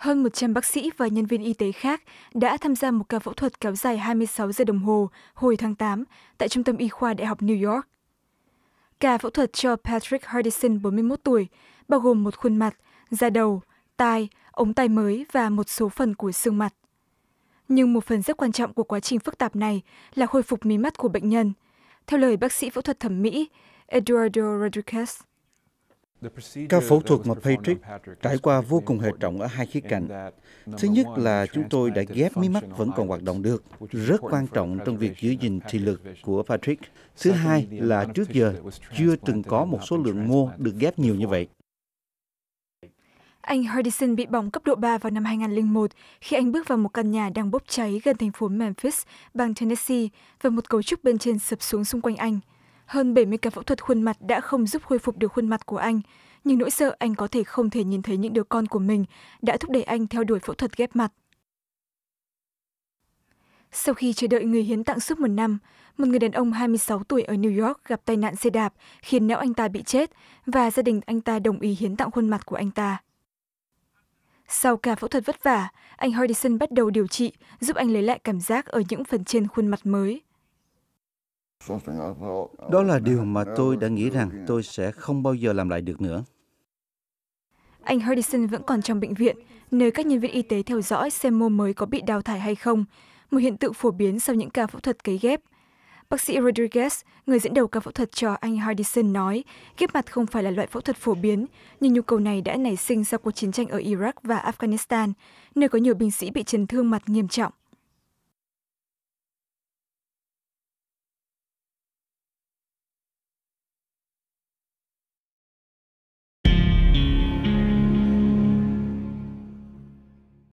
Hơn 100 bác sĩ và nhân viên y tế khác đã tham gia một ca phẫu thuật kéo dài 26 giờ đồng hồ hồi tháng 8 tại Trung tâm Y khoa Đại học New York. Ca phẫu thuật cho Patrick Hardison, 41 tuổi, bao gồm một khuôn mặt, da đầu, tai, ống tai mới và một số phần của xương mặt. Nhưng một phần rất quan trọng của quá trình phức tạp này là khôi phục mí mắt của bệnh nhân. Theo lời bác sĩ phẫu thuật thẩm mỹ Eduardo Rodriguez, Ca phẫu thuật mà Patrick trải qua vô cùng hệ trọng ở hai khía cạnh. Thứ nhất là chúng tôi đã ghép mí mắt vẫn còn hoạt động được, rất quan trọng trong việc giữ gìn thị lực của Patrick. Thứ hai là trước giờ chưa từng có một số lượng mô được ghép nhiều như vậy. Anh Hardison bị bỏng cấp độ 3 vào năm 2001 khi anh bước vào một căn nhà đang bốc cháy gần thành phố Memphis, bang Tennessee và một cấu trúc bên trên sập xuống xung quanh anh. Hơn 70 ca phẫu thuật khuôn mặt đã không giúp khôi phục được khuôn mặt của anh, nhưng nỗi sợ anh có thể không thể nhìn thấy những đứa con của mình đã thúc đẩy anh theo đuổi phẫu thuật ghép mặt. Sau khi chờ đợi người hiến tặng suốt một năm, một người đàn ông 26 tuổi ở New York gặp tai nạn xe đạp khiến não anh ta bị chết và gia đình anh ta đồng ý hiến tặng khuôn mặt của anh ta. Sau cả phẫu thuật vất vả, anh Hardison bắt đầu điều trị giúp anh lấy lại cảm giác ở những phần trên khuôn mặt mới. Đó là điều mà tôi đã nghĩ rằng tôi sẽ không bao giờ làm lại được nữa. Anh Hardison vẫn còn trong bệnh viện, nơi các nhân viên y tế theo dõi xem mô mới có bị đào thải hay không, một hiện tượng phổ biến sau những ca phẫu thuật cấy ghép. Bác sĩ Rodriguez, người dẫn đầu ca phẫu thuật cho anh Hardison nói, ghép mặt không phải là loại phẫu thuật phổ biến, nhưng nhu cầu này đã nảy sinh sau cuộc chiến tranh ở Iraq và Afghanistan, nơi có nhiều binh sĩ bị chấn thương mặt nghiêm trọng.